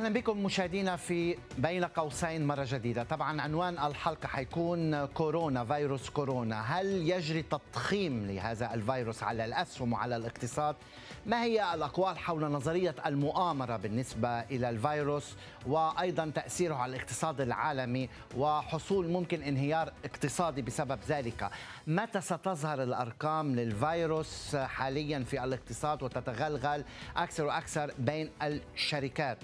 اهلا بكم مشاهدينا في بين قوسين مره جديده طبعا عنوان الحلقه حيكون كورونا فيروس كورونا هل يجري تضخيم لهذا الفيروس على الاسهم وعلى الاقتصاد ما هي الاقوال حول نظريه المؤامره بالنسبه الى الفيروس وايضا تاثيره على الاقتصاد العالمي وحصول ممكن انهيار اقتصادي بسبب ذلك متى ستظهر الارقام للفيروس حاليا في الاقتصاد وتتغلغل اكثر واكثر بين الشركات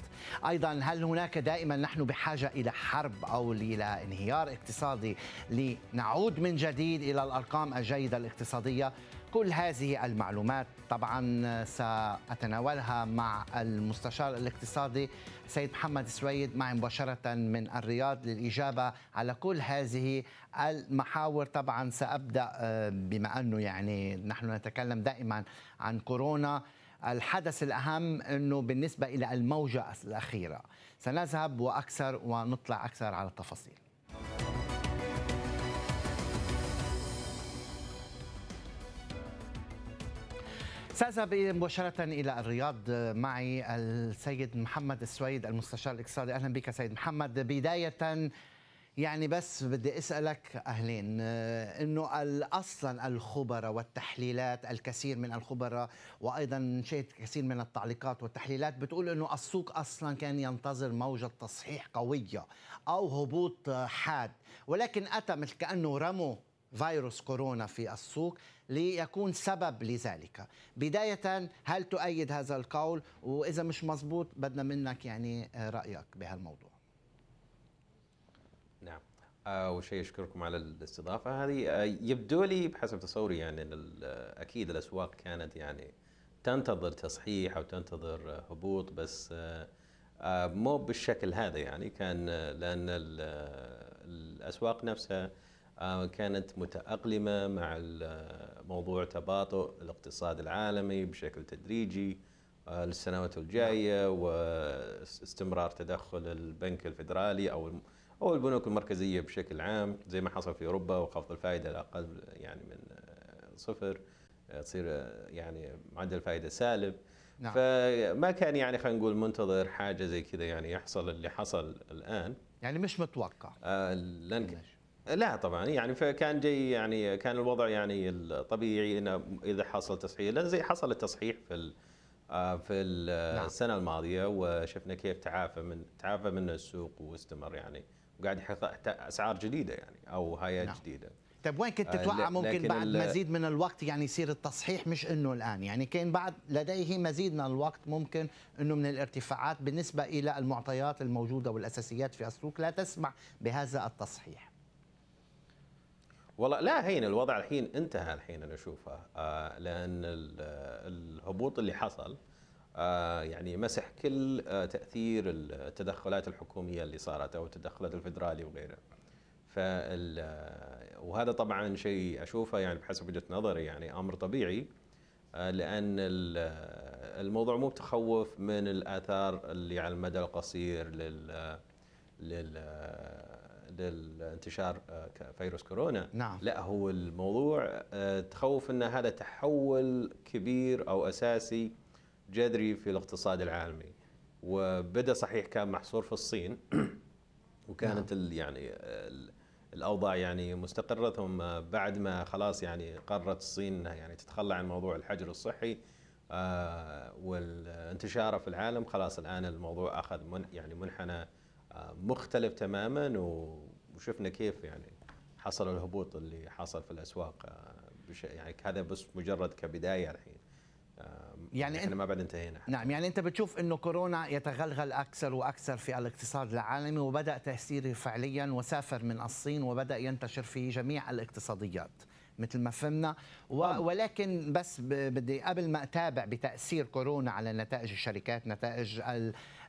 أيضا هل هناك دائما نحن بحاجة إلى حرب أو إلى انهيار اقتصادي لنعود من جديد إلى الأرقام الجيدة الاقتصادية كل هذه المعلومات طبعا سأتناولها مع المستشار الاقتصادي سيد محمد سويد معي مباشرة من الرياض للإجابة على كل هذه المحاور طبعا سأبدأ آه، بما أنه يعني نحن نتكلم دائما عن كورونا الحدث الأهم أنه بالنسبة إلى الموجة الأخيرة سنذهب وأكثر ونطلع أكثر على التفاصيل سأذهب مباشرة إلى الرياض معي السيد محمد السويد المستشار الاقتصادي أهلا بك سيد محمد بداية يعني بس بدي اسالك اهلين آه، انه اصلا الخبراء والتحليلات الكثير من الخبراء وايضا شيء كثير من التعليقات والتحليلات بتقول انه السوق اصلا كان ينتظر موجه تصحيح قويه او هبوط آه، حاد ولكن اتى مثل كانه رموا فيروس كورونا في السوق ليكون سبب لذلك بداية هل تؤيد هذا القول وإذا مش مزبوط بدنا منك يعني آه، رأيك بهالموضوع اول شيء اشكركم على الاستضافه هذه آه، يبدو لي بحسب تصوري يعني ان آه، اكيد الاسواق كانت يعني تنتظر تصحيح او تنتظر آه، هبوط بس مو بالشكل هذا يعني كان لان الاسواق نفسها كانت متاقلمه مع موضوع تباطؤ الاقتصاد العالمي بشكل تدريجي للسنوات الجايه نعم. واستمرار تدخل البنك الفدرالي او او البنوك المركزيه بشكل عام زي ما حصل في اوروبا وخفض الفائده الاقل يعني من آه، صفر آه، تصير آه، يعني معدل الفائده سالب نعم. فما كان يعني خلينا نقول منتظر حاجه زي كذا يعني يحصل اللي حصل الان يعني مش متوقع آه لن لا طبعا يعني فكان جاي يعني كان الوضع يعني الطبيعي انه اذا حصل تصحيح لان زي حصل التصحيح في ال في نعم. السنه نعم. الماضيه وشفنا كيف تعافى من تعافى منه السوق واستمر يعني وقاعد يحط اسعار جديده يعني او هايات نعم. جديده طيب وين كنت آه، تتوقع ممكن بعد مزيد من الوقت يعني يصير التصحيح مش انه الان يعني كان بعد لديه مزيد من الوقت ممكن انه من الارتفاعات بالنسبه الى المعطيات الموجوده والاساسيات في السوق لا تسمح بهذا التصحيح والله لا هين الوضع الحين انتهى الحين انا اشوفه آه، لان الهبوط اللي حصل آه، يعني مسح كل آه، تاثير التدخلات الحكوميه اللي صارت او التدخلات الفدرالي وغيره. فال آه، وهذا طبعا شيء اشوفه يعني بحسب وجهه نظري يعني امر طبيعي لان الموضوع مو بتخوف من الاثار اللي على المدى القصير لل لل للانتشار كفيروس كورونا نعم. لا هو الموضوع تخوف ان هذا تحول كبير او اساسي جذري في الاقتصاد العالمي وبدا صحيح كان محصور في الصين وكانت نعم. يعني الاوضاع يعني مستقره ثم بعد ما خلاص يعني قررت الصين انها يعني تتخلى عن موضوع الحجر الصحي آه، والانتشاره في العالم خلاص الان الموضوع اخذ من يعني منحنى آه، مختلف تماما وشفنا كيف يعني حصل الهبوط اللي حصل في الاسواق آه، يعني هذا بس مجرد كبدايه الحين يعني احنا ما بعد انتهينا نعم يعني انت بتشوف انه كورونا يتغلغل اكثر واكثر في الاقتصاد العالمي وبدا تاثيره فعليا وسافر من الصين وبدا ينتشر في جميع الاقتصاديات مثل ما فهمنا ولكن بس بدي قبل ما اتابع بتاثير كورونا على نتائج الشركات نتائج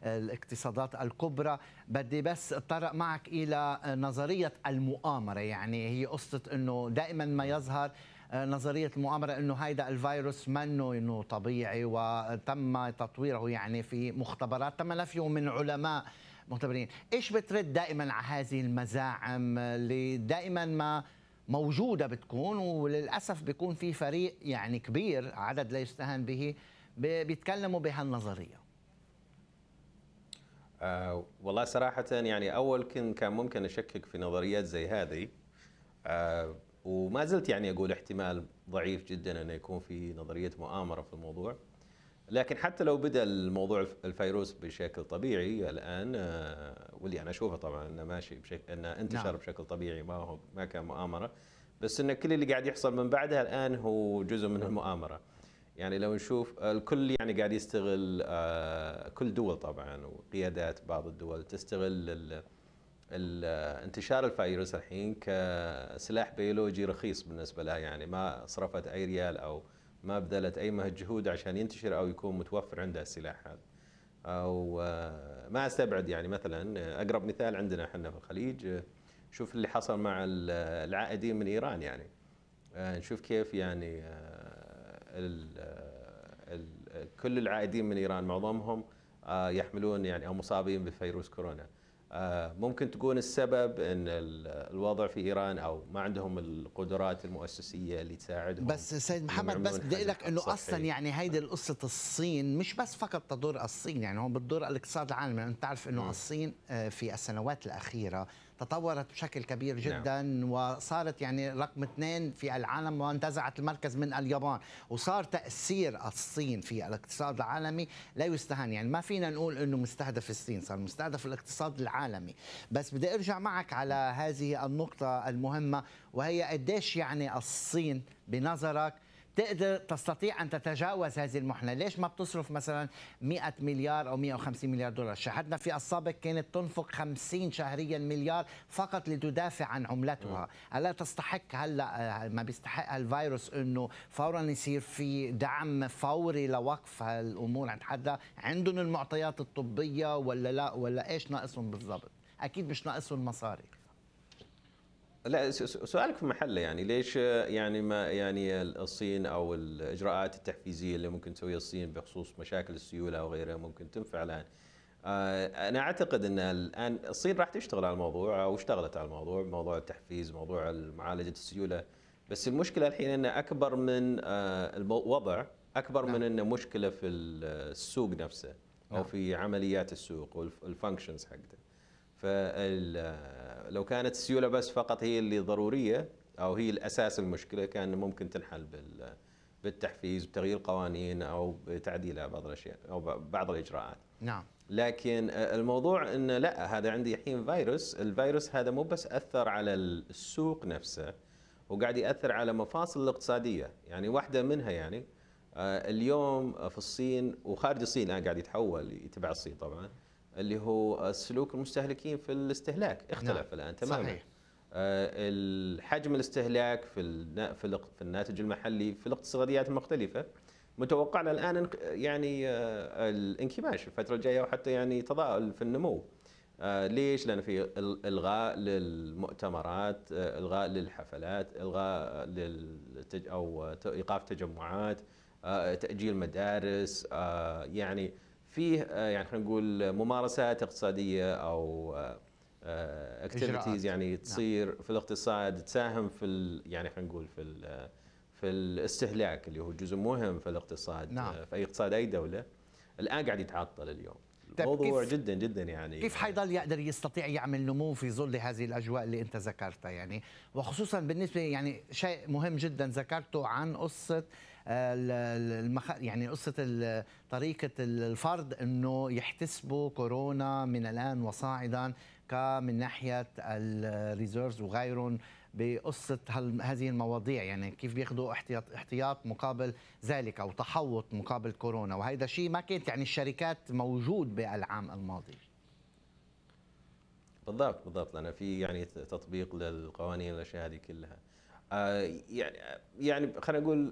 الاقتصادات الكبرى بدي بس اتطرق معك الى نظريه المؤامره يعني هي قصه انه دائما ما نعم. يظهر نظريه المؤامره انه هيدا الفيروس منه انه طبيعي وتم تطويره يعني في مختبرات تم نفيه من علماء مختبرين ايش بترد دائما على هذه المزاعم اللي دائما ما موجوده بتكون وللاسف بيكون في فريق يعني كبير عدد لا يستهان به بيتكلموا بهالنظريه آه والله صراحة يعني أول كان كان ممكن أشكك في نظريات زي هذه آه وما زلت يعني اقول احتمال ضعيف جدا انه يكون في نظريه مؤامره في الموضوع لكن حتى لو بدا الموضوع الفيروس بشكل طبيعي الان آه، واللي انا اشوفه طبعا انه ماشي بشكل انه انتشر نعم. بشكل طبيعي ما هو ما كان مؤامره بس ان كل اللي قاعد يحصل من بعدها الان هو جزء من نعم. المؤامره يعني لو نشوف الكل يعني قاعد يستغل آه، كل دول طبعا وقيادات بعض الدول تستغل انتشار الفيروس الحين كسلاح بيولوجي رخيص بالنسبه لها يعني ما صرفت اي ريال او ما بذلت اي مجهود جهود عشان ينتشر او يكون متوفر عندها السلاح هذا او آه، ما استبعد يعني مثلا اقرب مثال عندنا احنا في الخليج شوف اللي حصل مع العائدين من ايران يعني آه، نشوف كيف يعني آه، كل العائدين من ايران معظمهم يحملون يعني او مصابين بفيروس كورونا آه، ممكن تكون السبب ان الوضع في ايران او ما عندهم القدرات المؤسسيه اللي تساعدهم بس سيد محمد بس بدي لك انه اصلا يعني هيدي قصه الصين مش بس فقط تضر الصين يعني هون بتضر الاقتصاد العالمي انت تعرف انه الصين آه، في السنوات الاخيره تطورت بشكل كبير نعم. جدا نعم. وصارت يعني رقم اثنين في العالم وانتزعت المركز من اليابان وصار تأثير الصين في الاقتصاد العالمي لا يستهان يعني ما فينا نقول أنه مستهدف الصين صار مستهدف الاقتصاد العالمي بس بدي أرجع معك على هذه النقطة المهمة وهي قديش يعني الصين بنظرك تقدر تستطيع أن تتجاوز هذه المحنة ليش ما بتصرف مثلا 100 مليار أو 150 مليار دولار شاهدنا في السابق كانت تنفق 50 شهريا مليار فقط لتدافع عن عملتها ألا تستحق هلا آه، ما بيستحق الفيروس أنه فورا يصير في دعم فوري لوقف هالأمور عند حدا عندهم المعطيات الطبية ولا لا ولا إيش ناقصهم بالضبط أكيد مش ناقصهم مصاري لا سؤالك في محله يعني ليش يعني ما يعني الصين او الاجراءات التحفيزيه اللي ممكن تسويها الصين بخصوص مشاكل السيوله وغيرها ممكن تنفع الان آه، انا اعتقد ان الان الصين راح تشتغل على الموضوع او اشتغلت على الموضوع موضوع التحفيز موضوع معالجه السيوله بس المشكله الحين انه اكبر من آه، الوضع اكبر نعم. من انه مشكله في السوق نفسه او نعم. في عمليات السوق والفانكشنز حقته فلو كانت السيوله بس فقط هي اللي ضروريه او هي الاساس المشكله كان ممكن تنحل بال بالتحفيز بتغيير قوانين او بتعديلها بعض الاشياء او بعض الاجراءات. نعم. لكن آه، الموضوع انه لا هذا عندي الحين فيروس، الفيروس هذا مو بس اثر على السوق نفسه وقاعد ياثر على مفاصل الاقتصاديه، يعني واحده منها يعني آه، اليوم في الصين وخارج الصين الان قاعد يتحول يتبع الصين طبعا. اللي هو سلوك المستهلكين في الاستهلاك نعم. اختلف نعم. الان تماما صحيح. آه، الحجم الاستهلاك في في الناتج المحلي في الاقتصاديات المختلفه متوقعنا الان يعني آه، الانكماش الفتره الجايه وحتى يعني تضاءل في النمو آه، ليش؟ لان في الغاء للمؤتمرات، الغاء للحفلات، الغاء للتج او ايقاف تجمعات، تاجيل مدارس يعني فيه آه، يعني خلينا نقول ممارسات اقتصاديه او اكتيفيتيز آه، آه، يعني نعم. تصير نعم. في الاقتصاد تساهم في يعني خلينا نقول في في الاستهلاك اللي هو جزء مهم في الاقتصاد نعم. في اي اقتصاد اي دوله الان قاعد يتعطل اليوم طيب، موضوع جدا جدا يعني كيف حيضل يعني يقدر يستطيع يعمل نمو في ظل هذه الاجواء اللي انت ذكرتها يعني وخصوصا بالنسبه يعني شيء مهم جدا ذكرته عن قصه المخ... يعني قصه طريقه الفرد انه يحتسبوا كورونا من الان وصاعدا كمن ناحيه الريزيرفز وغيرهم بقصه هذه المواضيع يعني كيف بياخذوا احتياط احتياط مقابل ذلك او تحوط مقابل كورونا وهذا شيء ما كانت يعني الشركات موجود بالعام الماضي بالضبط بالضبط لانه في يعني تطبيق للقوانين والاشياء هذه كلها آه، يعني يعني خلينا نقول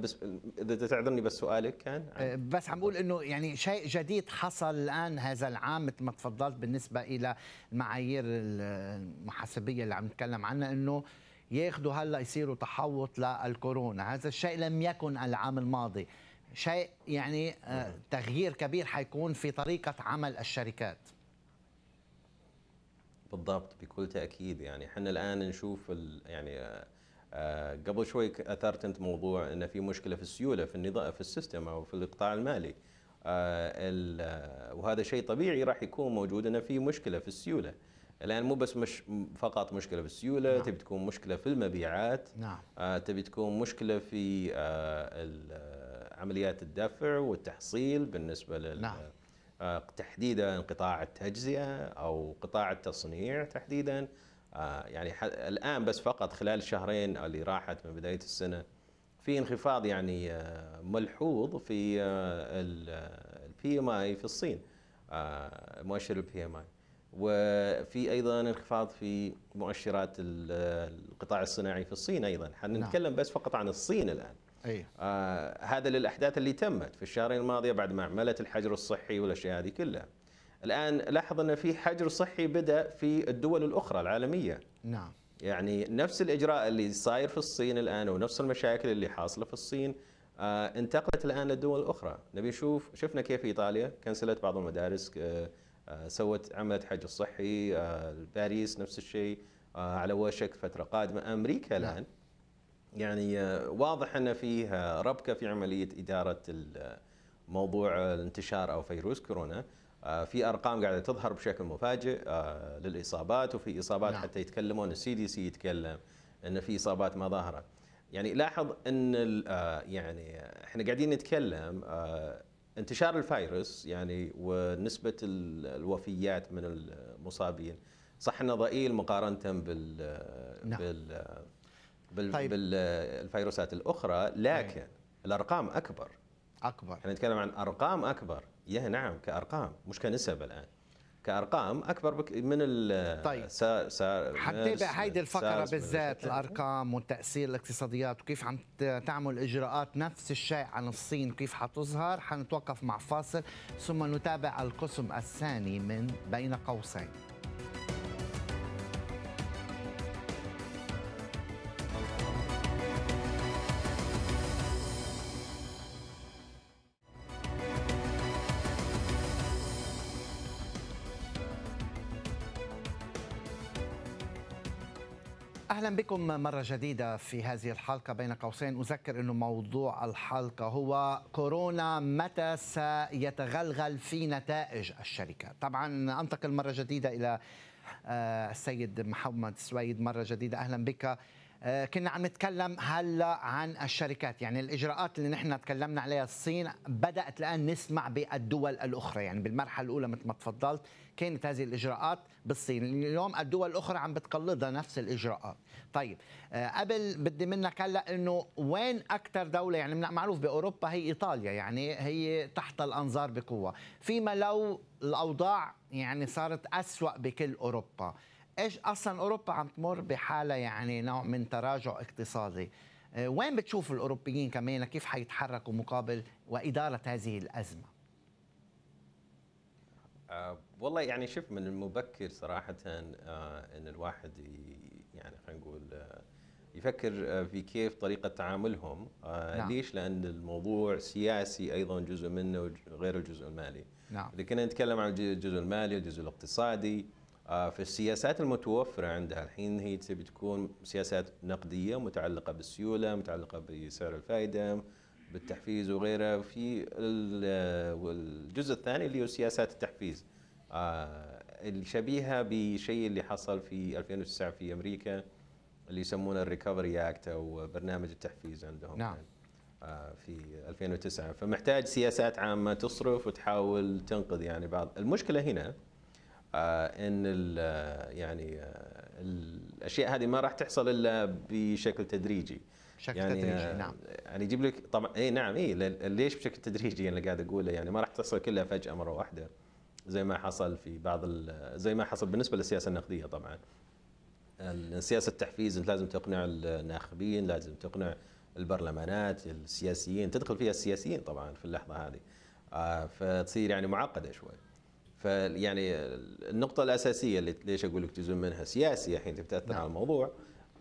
بس اذا تعذرني بس سؤالك كان آه، بس عم بقول انه يعني شيء جديد حصل الان هذا العام مثل ما تفضلت بالنسبه الى المعايير المحاسبيه اللي عم نتكلم عنها انه ياخذوا هلا يصيروا تحوط للكورونا هذا الشيء لم يكن العام الماضي شيء يعني آه، نعم. تغيير كبير حيكون في طريقه عمل الشركات بالضبط بكل تاكيد يعني احنا الان نشوف يعني آه، آه، قبل شوي اثرت انت موضوع ان في مشكله في السيوله في النظام في السيستم او في القطاع المالي آه، وهذا شيء طبيعي راح يكون موجود ان في مشكله في السيوله الان مو بس مش فقط مشكله في السيوله نعم. تبي تكون مشكله في المبيعات نعم. آه تبي تكون مشكله في آه عمليات الدفع والتحصيل بالنسبه لل نعم. آه، تحديدا قطاع التجزئه او قطاع التصنيع تحديدا آه، يعني الان بس فقط خلال الشهرين اللي راحت من بدايه السنه في انخفاض يعني آه، ملحوظ في البي ام اي في الصين مؤشر البي ام اي وفي ايضا انخفاض في مؤشرات القطاع الصناعي في الصين ايضا حنتكلم نعم. بس فقط عن الصين الان أيه. آه هذا للاحداث اللي تمت في الشهرين الماضيه بعد ما عملت الحجر الصحي والاشياء هذه كلها. الان لاحظ ان في حجر صحي بدا في الدول الاخرى العالميه. نعم. يعني نفس الاجراء اللي صاير في الصين الان ونفس المشاكل اللي حاصله في الصين آه انتقلت الان للدول الاخرى، نبي نشوف شفنا كيف ايطاليا كنسلت بعض المدارس آه, آه، سوت عملت حجر صحي آه باريس نفس الشيء آه على وشك فتره قادمه امريكا نعم. الان نعم. يعني آه، واضح ان فيه ربكه في عمليه اداره آه، موضوع الانتشار او فيروس كورونا آه، في ارقام قاعده تظهر بشكل مفاجئ للاصابات وفي اصابات نعم. حتى يتكلمون السي دي سي يتكلم ان في اصابات ما ظاهره يعني لاحظ ان يعني احنا قاعدين نتكلم انتشار الفيروس يعني ونسبه الوفيات من المصابين صح انه ضئيل مقارنه بال نعم. بال بال طيب. بالفيروسات الاخرى لكن أي. الارقام اكبر اكبر احنا نتكلم عن ارقام اكبر يا نعم كارقام مش كنسب الان كارقام اكبر بك من ال طيب حتتابع هيدي الفقره بالذات الارقام والتاثير الاقتصاديات وكيف عم تعمل اجراءات نفس الشيء عن الصين كيف حتظهر حنتوقف مع فاصل ثم نتابع القسم الثاني من بين قوسين اهلا بكم مره جديده في هذه الحلقه بين قوسين اذكر انه موضوع الحلقه هو كورونا متى سيتغلغل في نتائج الشركه طبعا انتقل مره جديده الى آه، السيد محمد سويد مره جديده اهلا بك آه، كنا عم نتكلم هلا عن الشركات يعني الاجراءات اللي نحن تكلمنا عليها الصين بدات الان نسمع بالدول الاخرى يعني بالمرحله الاولى مثل ما تفضلت كانت هذه الاجراءات بالصين اليوم الدول الاخرى عم بتقلدها نفس الاجراءات طيب آه، قبل بدي منك هلا انه وين اكثر دوله يعني معروف باوروبا هي ايطاليا يعني هي تحت الانظار بقوه فيما لو الاوضاع يعني صارت اسوا بكل اوروبا ايش اصلا اوروبا عم تمر بحاله يعني نوع من تراجع اقتصادي آه، وين بتشوف الاوروبيين كمان كيف حيتحركوا مقابل واداره هذه الازمه أه والله يعني شوف من المبكر صراحه أه ان الواحد يعني خلينا نقول أه يفكر آه، في كيف طريقة تعاملهم آه، نعم. ليش؟ لأن الموضوع سياسي أيضا جزء منه غير الجزء المالي نعم. إذا كنا نتكلم عن الجزء المالي والجزء الاقتصادي آه، في السياسات المتوفرة عندها الحين هي تبي تكون سياسات نقدية متعلقة بالسيولة متعلقة بسعر الفائدة بالتحفيز وغيره في الجزء الثاني اللي هو سياسات التحفيز آه، الشبيهة بشيء اللي حصل في 2009 في أمريكا اللي يسمونه الريكفري اكت او برنامج التحفيز عندهم نعم يعني، آه، في 2009 فمحتاج سياسات عامه تصرف وتحاول تنقذ يعني بعض المشكله هنا آه، ان ال آه، يعني آه، الاشياء هذه ما راح تحصل الا بشكل تدريجي بشكل يعني تدريجي نعم يعني يجيب لك طبعا اي نعم اي ليش بشكل تدريجي انا قاعد اقوله يعني ما راح تحصل كلها فجاه مره واحده زي ما حصل في بعض زي ما حصل بالنسبه للسياسه النقديه طبعا السياسه التحفيز انت لازم تقنع الناخبين لازم تقنع البرلمانات السياسيين تدخل فيها السياسيين طبعا في اللحظه هذه فتصير يعني معقده شوي فيعني النقطة الأساسية اللي ليش أقول لك جزء منها سياسي الحين تبتعثر نعم. على الموضوع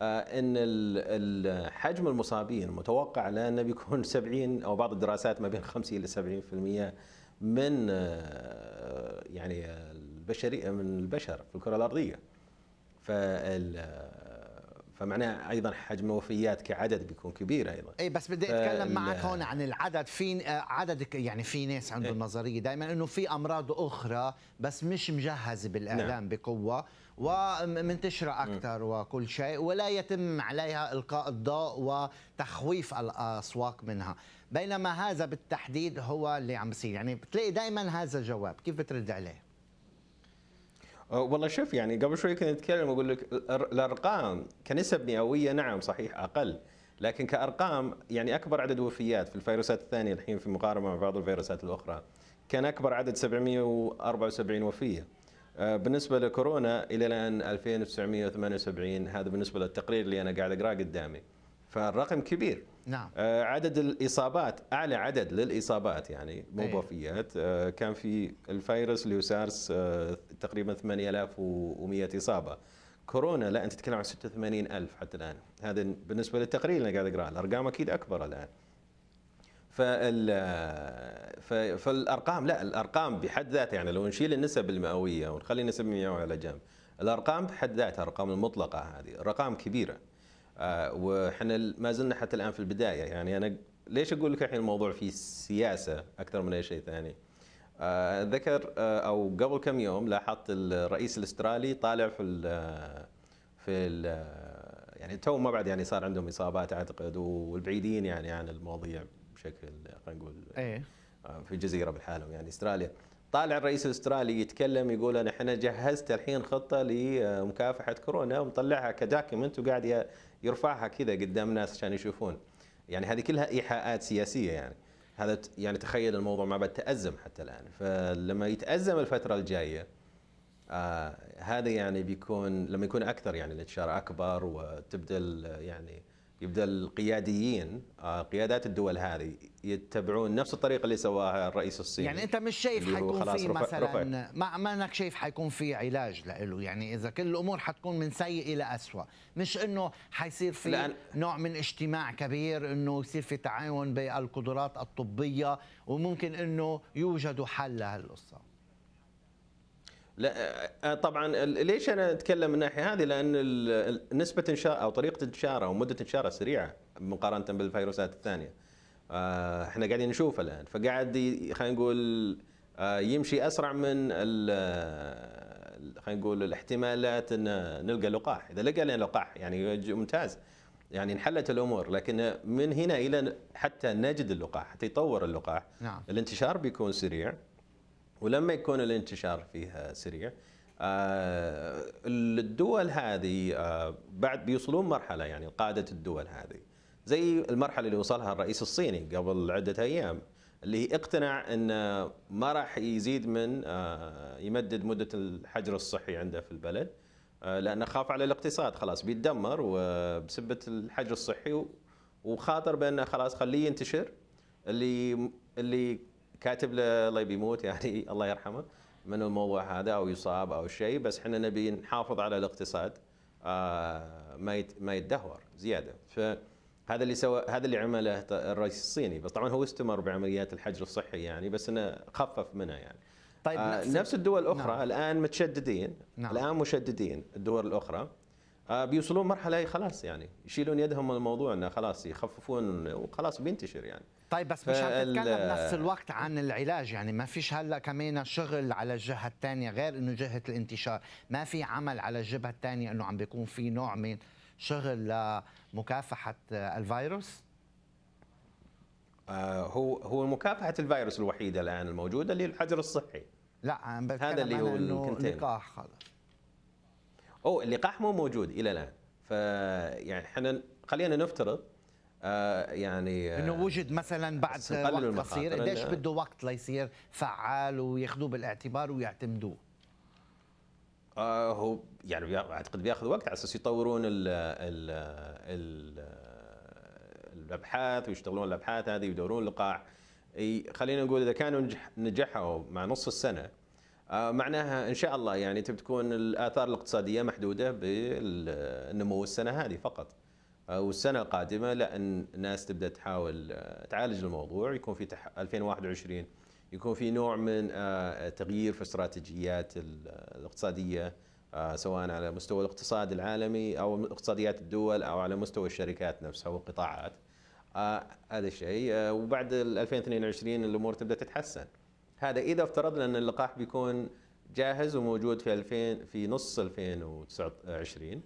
آه، ان حجم المصابين متوقع لانه بيكون 70 او بعض الدراسات ما بين 50 الى 70% من آه، يعني البشريه من البشر في الكره الارضيه فال فمعناه ايضا حجم الوفيات كعدد بيكون كبير ايضا اي بس بدي اتكلم معك هون عن العدد في آه، عدد يعني في ناس عندهم إيه؟ نظريه دائما انه في امراض اخرى بس مش مجهزه بالاعلام نعم. بقوه ومنتشره اكثر وكل شيء ولا يتم عليها القاء الضوء وتخويف الاسواق منها بينما هذا بالتحديد هو اللي عم بصير يعني بتلاقي دائما هذا الجواب كيف بترد عليه أه، والله شوف يعني قبل شوي كنت اتكلم واقول لك الارقام كنسب مئويه نعم صحيح اقل لكن كارقام يعني اكبر عدد وفيات في الفيروسات الثانيه الحين في مقارنه مع بعض الفيروسات الاخرى كان اكبر عدد 774 وفيه أه، بالنسبة لكورونا إلى الآن 2978 هذا بالنسبة للتقرير اللي أنا قاعد أقراه قدامي فالرقم كبير نعم آه، عدد الاصابات اعلى عدد للاصابات يعني مو إيه. وفيات آه، كان في الفيروس اللي هو سارس آه، تقريبا 8100 اصابه كورونا لا انت تتكلم عن 86000 حتى الان هذا بالنسبه للتقرير اللي قاعد اقراه الارقام اكيد اكبر الان فال فالارقام لا الارقام بحد ذاتها يعني لو نشيل النسب المئويه ونخلي النسب المئويه على جنب الارقام بحد ذاتها الارقام المطلقه هذه الارقام كبيره آه، وحنا ما زلنا حتى الان في البدايه يعني انا ليش اقول لك الحين الموضوع فيه سياسه اكثر من اي شيء ثاني آه، ذكر آه، او قبل كم يوم لاحظت الرئيس الاسترالي طالع في الـ في الـ يعني تو ما بعد يعني صار عندهم اصابات اعتقد والبعيدين يعني عن المواضيع بشكل خلينا نقول ايه في جزيره بالحالة يعني استراليا طالع الرئيس الاسترالي يتكلم يقول انا احنا جهزت الحين خطه لمكافحه كورونا ومطلعها كداكيمنت وقاعد يرفعها كذا قدام الناس عشان يشوفون يعني هذه كلها ايحاءات سياسيه يعني هذا يعني تخيل الموضوع ما بعد تازم حتى الان فلما يتازم الفتره الجايه آه هذا يعني بيكون لما يكون اكثر يعني الانتشار اكبر وتبدا يعني يبدا القياديين آه، قيادات الدول هذه يتبعون نفس الطريقه اللي سواها الرئيس الصيني يعني انت مش شايف حيكون في مثلا رفع. ما ما انك شايف حيكون في علاج له يعني اذا كل الامور حتكون من سيء الى اسوء مش انه حيصير في لأن نوع من اجتماع كبير انه يصير في تعاون بالقدرات الطبيه وممكن انه يوجد حل لهالقصه لا آه، طبعا ليش انا اتكلم من الناحيه هذه؟ لان نسبه انشاء او طريقه انتشاره ومده انتشاره سريعه مقارنه بالفيروسات الثانيه. آه، احنا قاعدين نشوفها الان فقاعد خلينا نقول آه، يمشي اسرع من خلينا نقول الاحتمالات ان نلقى لقاح، اذا لقى لنا لقاح يعني ممتاز يعني انحلت الامور لكن من هنا الى حتى نجد اللقاح حتى يطور اللقاح نعم. الانتشار بيكون سريع ولما يكون الانتشار فيها سريع آه، الدول هذه آه، بعد بيوصلون مرحله يعني قاده الدول هذه زي المرحله اللي وصلها الرئيس الصيني قبل عده ايام اللي اقتنع انه ما راح يزيد من آه، يمدد مده الحجر الصحي عنده في البلد لانه خاف على الاقتصاد خلاص بيتدمر وبسبه الحجر الصحي وخاطر بانه خلاص خليه ينتشر اللي اللي كاتب له الله بيموت يعني الله يرحمه من الموضوع هذا او يصاب او شيء بس احنا نبي نحافظ على الاقتصاد آه، ما ما يتدهور زياده فهذا اللي سوى هذا اللي عمله الرئيس الصيني بس طبعا هو استمر بعمليات الحجر الصحي يعني بس انه خفف منها يعني طيب آه، نفس, نفس الدول الاخرى نعم. الان متشددين نعم. الان مشددين الدول الاخرى آه، بيوصلون مرحله خلاص يعني يشيلون يدهم من الموضوع انه خلاص يخففون وخلاص بينتشر يعني طيب بس مش عم تتكلم نفس الوقت عن العلاج يعني ما فيش هلا كمان شغل على الجهه الثانيه غير انه جهه الانتشار ما في عمل على الجبهه الثانيه انه عم بيكون في نوع من شغل لمكافحه الفيروس آه، هو هو مكافحه الفيروس الوحيده الان الموجوده اللي الحجر الصحي لا عم بتكلم هذا اللي هو اللقاح خلص او اللقاح مو موجود الى الان فيعني احنا خلينا نفترض آه، يعني آه، انه وجد مثلا بعد وقت قصير قديش بده وقت ليصير فعال وياخذوه بالاعتبار ويعتمدوه آه هو يعني اعتقد بياخذ وقت على اساس يطورون ال ال الابحاث ويشتغلون الابحاث هذه ويدورون لقاع خلينا نقول اذا كانوا نجحوا مع نص السنه آه، معناها ان شاء الله يعني تكون الاثار الاقتصاديه محدوده بالنمو السنه هذه فقط آه، والسنه القادمه لأن الناس تبدا تحاول آه، تعالج الموضوع يكون في تح... 2021 يكون في نوع من آه، تغيير في استراتيجيات الاقتصاديه سواء على مستوى الاقتصاد العالمي او اقتصاديات الدول او على مستوى الشركات نفسها والقطاعات هذا الشيء وبعد 2022 الامور تبدا تتحسن هذا اذا افترضنا ان اللقاح بيكون جاهز وموجود في 2000 في نص 2029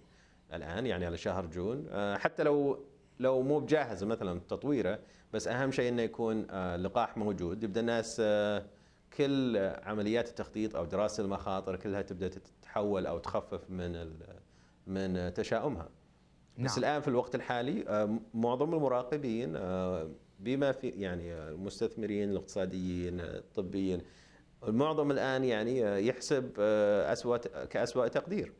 الان يعني على شهر جون آه، حتى لو لو مو بجاهز مثلا تطويره بس اهم شيء انه يكون آه، لقاح موجود يبدا الناس آه، كل عمليات التخطيط او دراسه المخاطر كلها تبدا تتحول او تخفف من من تشاؤمها. نعم. بس الان في الوقت الحالي معظم المراقبين بما في يعني المستثمرين الاقتصاديين الطبيين المعظم الان يعني يحسب اسوء كاسوء تقدير.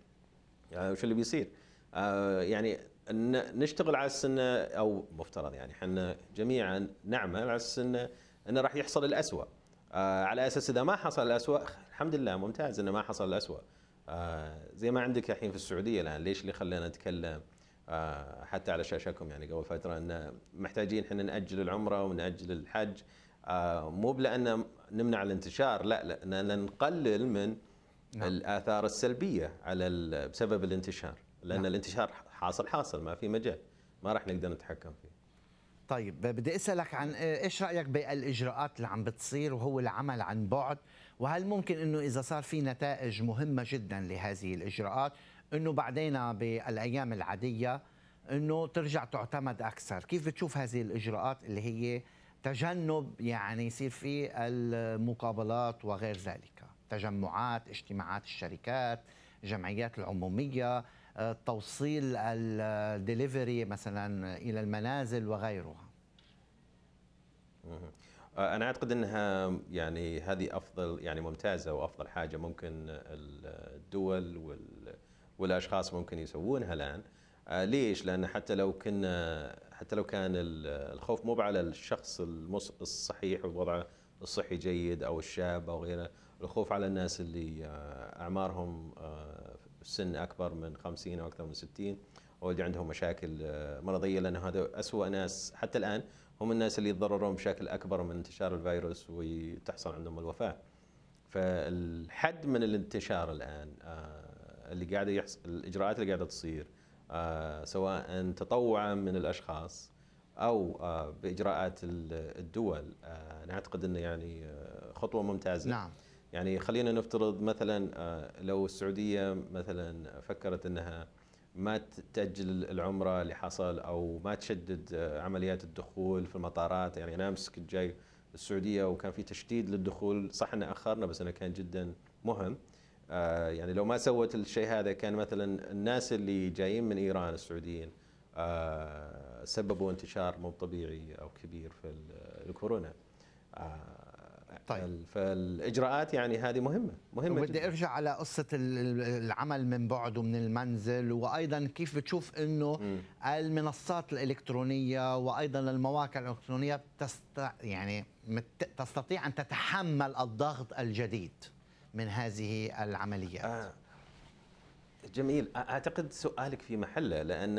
يعني وش اللي بيصير؟ آه، يعني نشتغل على السنه او مفترض يعني احنا جميعا نعمل على السنه انه راح يحصل الاسوء آه، على اساس اذا ما حصل الاسوء الحمد لله ممتاز انه ما حصل الاسوء آه، زي ما عندك الحين في السعوديه الان ليش اللي خلينا نتكلم حتى على شاشاكم يعني قبل فتره ان محتاجين احنا ناجل العمره وناجل الحج مو بلان نمنع الانتشار لا لان نقلل من نعم. الاثار السلبيه على بسبب الانتشار لان نعم. الانتشار حاصل حاصل ما في مجال ما راح نقدر نتحكم فيه طيب بدي اسالك عن آه، ايش رايك بالاجراءات اللي عم بتصير وهو العمل عن بعد وهل ممكن انه اذا صار في نتائج مهمه جدا لهذه الاجراءات انه بعدين بالايام العاديه انه ترجع تعتمد اكثر كيف بتشوف هذه الاجراءات اللي هي تجنب يعني يصير في المقابلات وغير ذلك تجمعات اجتماعات الشركات جمعيات العموميه توصيل الدليفري مثلا الى المنازل وغيرها انا اعتقد انها يعني هذه افضل يعني ممتازه وافضل حاجه ممكن الدول والاشخاص ممكن يسوونها الان آه، ليش؟ لان حتى لو كنا حتى لو كان الخوف مو على الشخص الصحيح ووضعه الصحي جيد او الشاب او غيره، الخوف على الناس اللي آه، اعمارهم آه، سن اكبر من 50 او اكثر من 60 او اللي عندهم مشاكل آه، مرضيه لان هذا اسوء ناس حتى الان هم الناس اللي يتضررون بشكل اكبر من انتشار الفيروس وتحصل عندهم الوفاه. فالحد من الانتشار الان آه، اللي قاعده يحصل الاجراءات اللي قاعده تصير آه، سواء تطوعا من الاشخاص او باجراءات الدول انا اعتقد انه يعني خطوه ممتازه. نعم. يعني خلينا نفترض مثلا آه، لو السعوديه مثلا فكرت انها ما تأجل العمرة اللي حصل أو ما تشدد آه، عمليات الدخول في المطارات يعني أنا أمس كنت جاي السعودية وكان في تشديد للدخول صح أنه أخرنا بس أنه كان جدا مهم آه، يعني لو ما سوت الشيء هذا كان مثلا الناس اللي جايين من إيران السعوديين سببوا انتشار مو طبيعي أو كبير في الكورونا طيب. فالاجراءات يعني هذه مهمه مهمه وبدي ارجع على قصه العمل من بعد ومن المنزل وايضا كيف بتشوف انه المنصات الالكترونيه وايضا المواقع الالكترونيه تست... يعني تستطيع ان تتحمل الضغط الجديد من هذه العمليات آه. جميل اعتقد سؤالك في محله لان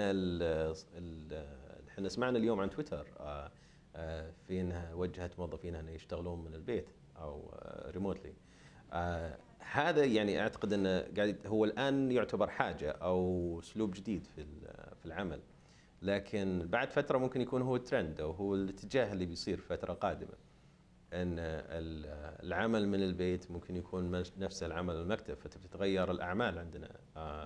احنا سمعنا اليوم عن تويتر آه انها آه، وجهت موظفينها ان يشتغلون من البيت او ريموتلي آه، آه، هذا يعني اعتقد انه قاعد هو الان يعتبر حاجه او اسلوب جديد في في العمل لكن بعد فتره ممكن يكون هو الترند او هو الاتجاه اللي بيصير في فتره قادمه ان العمل من البيت ممكن يكون نفس العمل المكتب فتتغير الاعمال عندنا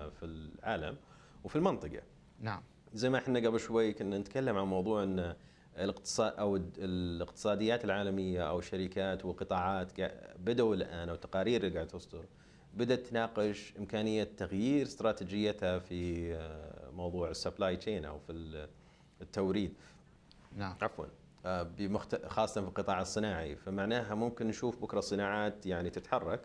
في العالم وفي المنطقه نعم زي ما احنا قبل شوي كنا نتكلم عن موضوع ان الاقتصاد او الاقتصاديات العالميه او شركات وقطاعات بدأوا الان او تقارير اللي قاعد تصدر بدات تناقش امكانيه تغيير استراتيجيتها في آه، موضوع السبلاي تشين او في التوريد نعم عفوا آه، بمخت... خاصه في القطاع الصناعي فمعناها ممكن نشوف بكره صناعات يعني تتحرك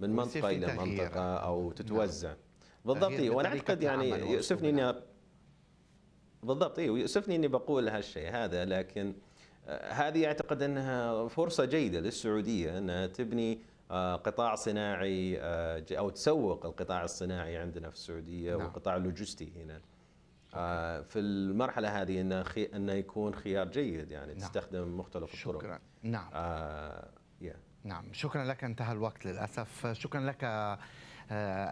من منطقه الى منطقه او نعم. تتوزع نعم. بالضبط وانا اعتقد يعني يؤسفني اني نعم. بالضبط اي ويؤسفني اني بقول هالشيء هذا لكن آه، هذه اعتقد انها فرصه جيده للسعوديه انها تبني آه، قطاع صناعي آه، او تسوق القطاع الصناعي عندنا في السعوديه نعم. والقطاع اللوجستي هنا في المرحله هذه انه خي... انه يكون خيار جيد يعني نعم. تستخدم مختلف الطرق شكرا نعم آه... yeah. نعم شكرا لك انتهى الوقت للاسف شكرا لك آه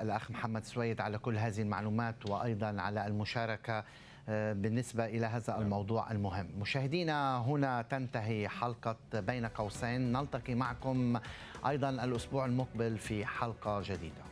الاخ محمد سويد على كل هذه المعلومات وايضا على المشاركه بالنسبة إلى هذا الموضوع المهم مشاهدينا هنا تنتهي حلقة بين قوسين نلتقي معكم أيضا الأسبوع المقبل في حلقة جديدة